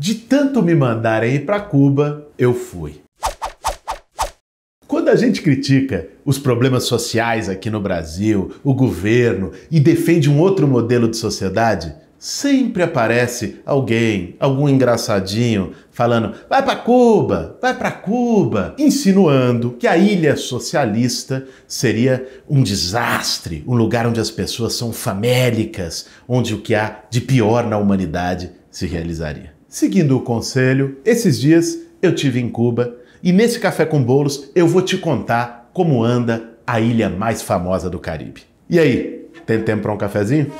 De tanto me mandarem ir para Cuba, eu fui. Quando a gente critica os problemas sociais aqui no Brasil, o governo e defende um outro modelo de sociedade, sempre aparece alguém, algum engraçadinho, falando: "Vai para Cuba, vai para Cuba", insinuando que a ilha socialista seria um desastre, um lugar onde as pessoas são famélicas, onde o que há de pior na humanidade se realizaria. Seguindo o conselho, esses dias eu tive em Cuba e nesse café com bolos eu vou te contar como anda a ilha mais famosa do Caribe. E aí, tem tempo para um cafezinho?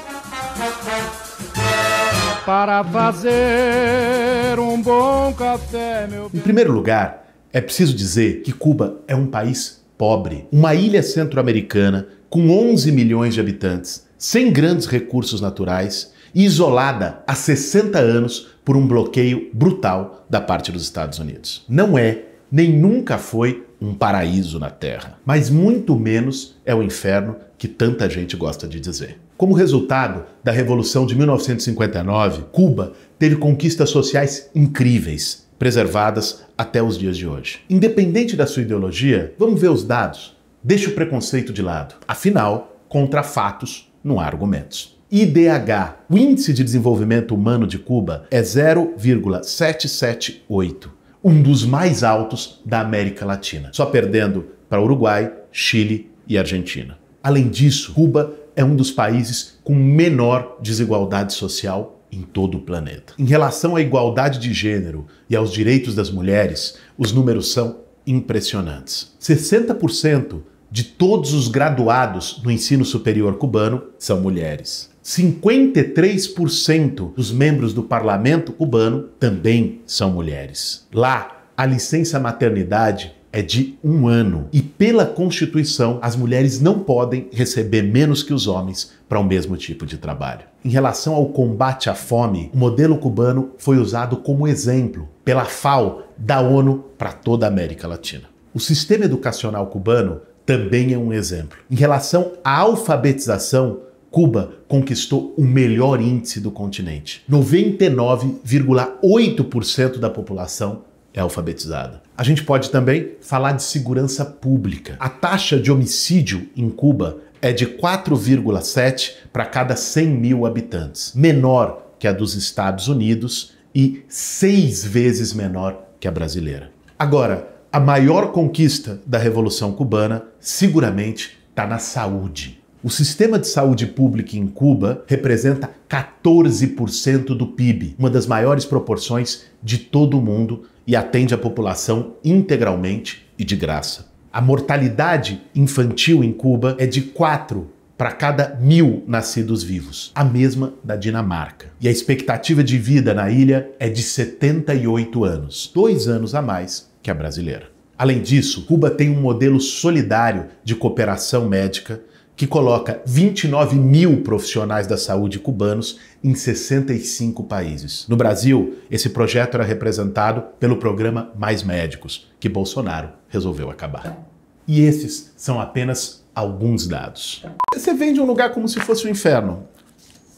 Para fazer um bom café, meu. Em primeiro lugar, é preciso dizer que Cuba é um país pobre, uma ilha centro-americana com 11 milhões de habitantes sem grandes recursos naturais e isolada há 60 anos por um bloqueio brutal da parte dos Estados Unidos. Não é, nem nunca foi, um paraíso na Terra, mas muito menos é o inferno que tanta gente gosta de dizer. Como resultado da Revolução de 1959, Cuba teve conquistas sociais incríveis, preservadas até os dias de hoje. Independente da sua ideologia, vamos ver os dados. Deixe o preconceito de lado. Afinal, contra fatos, não há argumentos. IDH, o Índice de Desenvolvimento Humano de Cuba, é 0,778, um dos mais altos da América Latina, só perdendo para Uruguai, Chile e Argentina. Além disso, Cuba é um dos países com menor desigualdade social em todo o planeta. Em relação à igualdade de gênero e aos direitos das mulheres, os números são impressionantes. 60% de todos os graduados no ensino superior cubano são mulheres. 53% dos membros do parlamento cubano também são mulheres. Lá, a licença maternidade é de um ano e, pela Constituição, as mulheres não podem receber menos que os homens para o mesmo tipo de trabalho. Em relação ao combate à fome, o modelo cubano foi usado como exemplo pela FAO da ONU para toda a América Latina. O sistema educacional cubano também é um exemplo. Em relação à alfabetização, Cuba conquistou o melhor índice do continente. 99,8% da população é alfabetizada. A gente pode também falar de segurança pública. A taxa de homicídio em Cuba é de 4,7 para cada 100 mil habitantes, menor que a dos Estados Unidos e seis vezes menor que a brasileira. Agora, a maior conquista da Revolução Cubana seguramente está na saúde. O sistema de saúde pública em Cuba representa 14% do PIB, uma das maiores proporções de todo o mundo e atende a população integralmente e de graça. A mortalidade infantil em Cuba é de 4 para cada mil nascidos vivos, a mesma da Dinamarca. E a expectativa de vida na ilha é de 78 anos, dois anos a mais que a brasileira. Além disso, Cuba tem um modelo solidário de cooperação médica que coloca 29 mil profissionais da saúde cubanos em 65 países. No Brasil, esse projeto era representado pelo programa Mais Médicos, que Bolsonaro resolveu acabar. E esses são apenas alguns dados. Você vem de um lugar como se fosse o um inferno.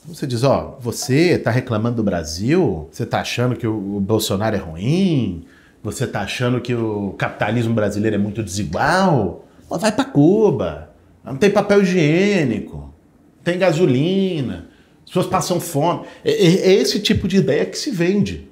Você diz, ó, oh, você está reclamando do Brasil? Você está achando que o Bolsonaro é ruim? Você está achando que o capitalismo brasileiro é muito desigual? vai para Cuba. Não tem papel higiênico. Tem gasolina. As pessoas passam fome. É, é, é esse tipo de ideia que se vende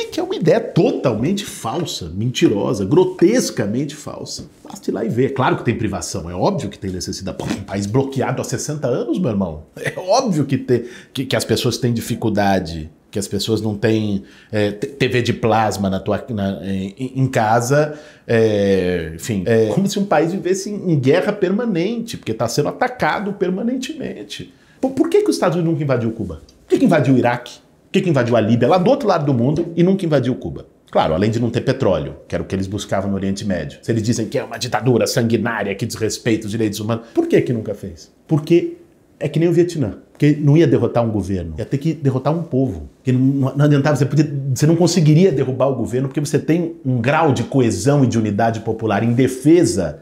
e que é uma ideia totalmente falsa, mentirosa, grotescamente falsa. Basta ir lá e ver. É claro que tem privação, é óbvio que tem necessidade. Pô, um país bloqueado há 60 anos, meu irmão. É óbvio que, tem, que, que as pessoas têm dificuldade, que as pessoas não têm é, TV de plasma na tua, na, em, em, casa. É, enfim, é como se um país vivesse em, em guerra permanente, porque está sendo atacado permanentemente. Por, por, que, que os Estados Unidos nunca invadiu Cuba? Por que, que invadiu o Iraque? que, que invadiu a Líbia lá do outro lado do mundo e nunca invadiu Cuba? Claro, além de não ter petróleo, que era o que eles buscavam no Oriente Médio. Se eles dizem que é uma ditadura sanguinária que desrespeita os direitos humanos, por que que nunca fez? Porque é que nem o Vietnã. Porque não ia derrotar um governo, ia ter que derrotar um povo. Porque não, não adiantava, você, podia, você não conseguiria derrubar o governo porque você tem um grau de coesão e de unidade popular em defesa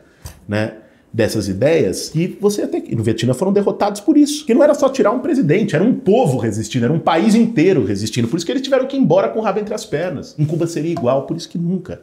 né, dessas ideias que você até que no Vietnã foram derrotados por isso. Que não era só tirar um presidente, era um povo resistindo, era um país inteiro resistindo. Por isso que eles tiveram que ir embora com o rabo entre as pernas. Em Cuba seria igual, por isso que nunca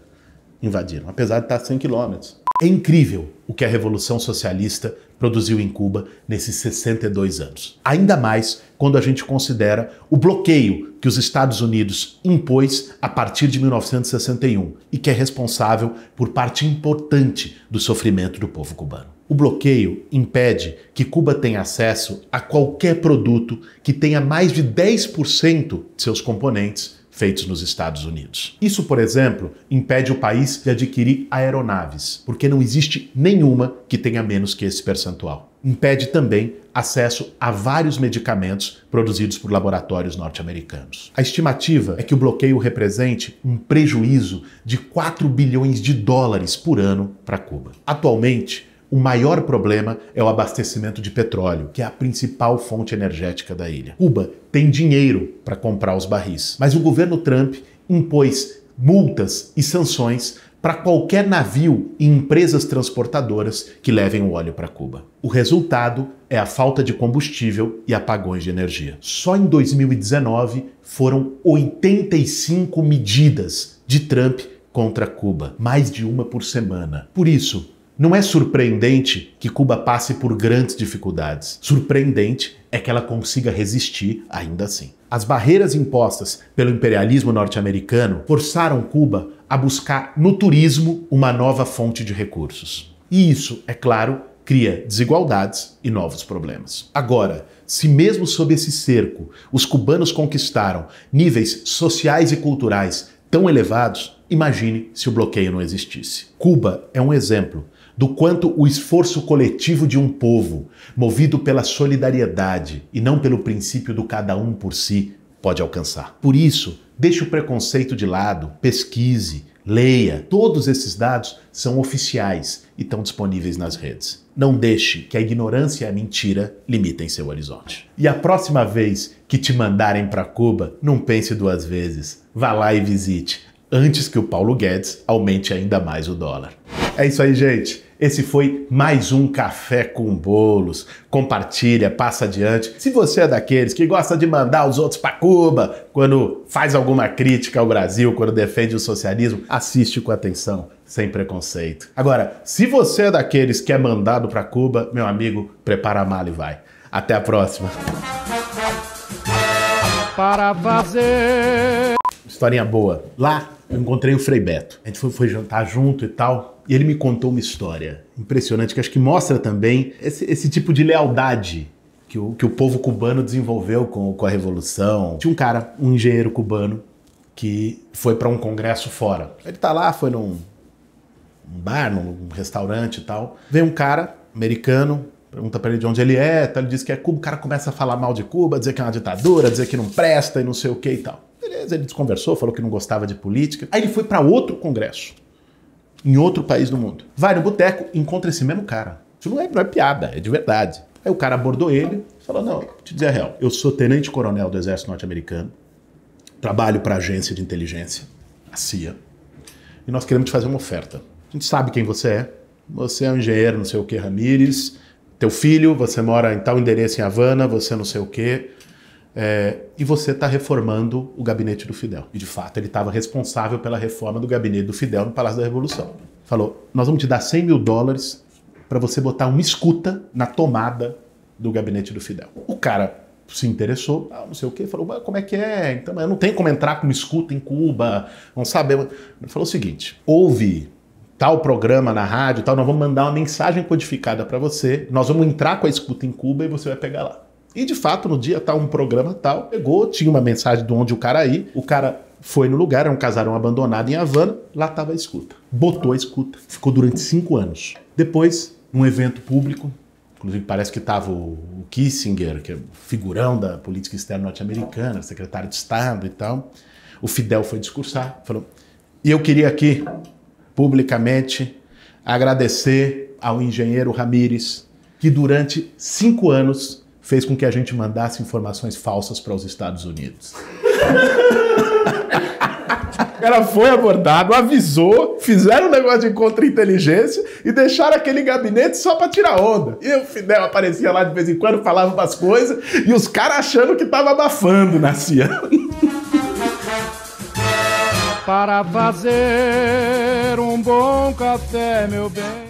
invadiram, apesar de estar a 100 quilômetros. É incrível o que a Revolução Socialista produziu em Cuba nesses 62 anos. Ainda mais quando a gente considera o bloqueio que os Estados Unidos impôs a partir de 1961 e que é responsável por parte importante do sofrimento do povo cubano. O bloqueio impede que Cuba tenha acesso a qualquer produto que tenha mais de 10% de seus componentes feitos nos Estados Unidos. Isso, por exemplo, impede o país de adquirir aeronaves, porque não existe nenhuma que tenha menos que esse percentual. Impede também acesso a vários medicamentos produzidos por laboratórios norte-americanos. A estimativa é que o bloqueio represente um prejuízo de 4 bilhões de dólares por ano para Cuba. Atualmente, o maior problema é o abastecimento de petróleo, que é a principal fonte energética da ilha. Cuba tem dinheiro para comprar os barris, mas o governo Trump impôs multas e sanções para qualquer navio e empresas transportadoras que levem o óleo para Cuba. O resultado é a falta de combustível e apagões de energia. Só em 2019 foram 85 medidas de Trump contra Cuba, mais de uma por semana. Por isso, não é surpreendente que Cuba passe por grandes dificuldades. Surpreendente é que ela consiga resistir ainda assim. As barreiras impostas pelo imperialismo norte-americano forçaram Cuba a buscar no turismo uma nova fonte de recursos. E isso, é claro, cria desigualdades e novos problemas. Agora, se mesmo sob esse cerco os cubanos conquistaram níveis sociais e culturais tão elevados, imagine se o bloqueio não existisse. Cuba é um exemplo do quanto o esforço coletivo de um povo, movido pela solidariedade e não pelo princípio do cada um por si, pode alcançar. Por isso, deixe o preconceito de lado, pesquise, leia. Todos esses dados são oficiais e estão disponíveis nas redes. Não deixe que a ignorância e a mentira limitem seu horizonte. E a próxima vez que te mandarem para Cuba, não pense duas vezes. Vá lá e visite, antes que o Paulo Guedes aumente ainda mais o dólar. É isso aí, gente. Esse foi mais um Café com Bolos. Compartilha, passa adiante. Se você é daqueles que gosta de mandar os outros para Cuba quando faz alguma crítica ao Brasil, quando defende o socialismo, assiste com atenção, sem preconceito. Agora, se você é daqueles que é mandado para Cuba, meu amigo, prepara a mala e vai. Até a próxima. Para fazer historinha boa. Lá eu encontrei o Frei Beto. A gente foi, foi jantar junto e tal. E ele me contou uma história impressionante que acho que mostra também esse, esse tipo de lealdade que o, que o povo cubano desenvolveu com, com a Revolução. Tinha um cara, um engenheiro cubano, que foi para um congresso fora. Ele tá lá, foi num, num bar, num restaurante e tal. Vem um cara americano, pergunta para ele de onde ele é, tal, ele diz que é Cuba, o cara começa a falar mal de Cuba, dizer que é uma ditadura, dizer que não presta e não sei o que e tal ele desconversou, falou que não gostava de política. Aí ele foi para outro congresso, em outro país do mundo. Vai no boteco, encontra esse mesmo cara. Isso não é, não é piada, é de verdade. Aí o cara abordou ele, falou: Não, vou te dizer a real, eu sou tenente-coronel do Exército Norte-Americano, trabalho para a agência de inteligência, a CIA, e nós queremos te fazer uma oferta. A gente sabe quem você é, você é um engenheiro, não sei o que, Ramires, teu filho, você mora em tal endereço em Havana, você não sei o que, é, e você está reformando o gabinete do Fidel. E de fato, ele estava responsável pela reforma do gabinete do Fidel no Palácio da Revolução. Falou: nós vamos te dar 100 mil dólares para você botar uma escuta na tomada do gabinete do Fidel. O cara se interessou, ah, não sei o quê, falou: como é que é? Então, eu não tenho como entrar com uma escuta em Cuba, não sabemos. Ele falou o seguinte: houve tal programa na rádio, tal, nós vamos mandar uma mensagem codificada para você, nós vamos entrar com a escuta em Cuba e você vai pegar lá. E de fato, no dia tal, um programa tal, pegou, tinha uma mensagem de onde o cara ia, o cara foi no lugar, era um casarão abandonado em Havana, lá estava a escuta. Botou a escuta. Ficou durante cinco anos. Depois, num evento público, inclusive parece que estava o Kissinger, que é figurão da política externa norte-americana, secretário de Estado e tal, o Fidel foi discursar, falou: e eu queria aqui, publicamente, agradecer ao engenheiro Ramírez, que durante cinco anos fez com que a gente mandasse informações falsas para os Estados Unidos. o cara foi abordado, avisou, fizeram um negócio de contra-inteligência e deixaram aquele gabinete só para tirar onda. E o Fidel aparecia lá de vez em quando, falava umas coisas e os caras achando que tava abafando na CIA. para fazer um bom café, meu bem.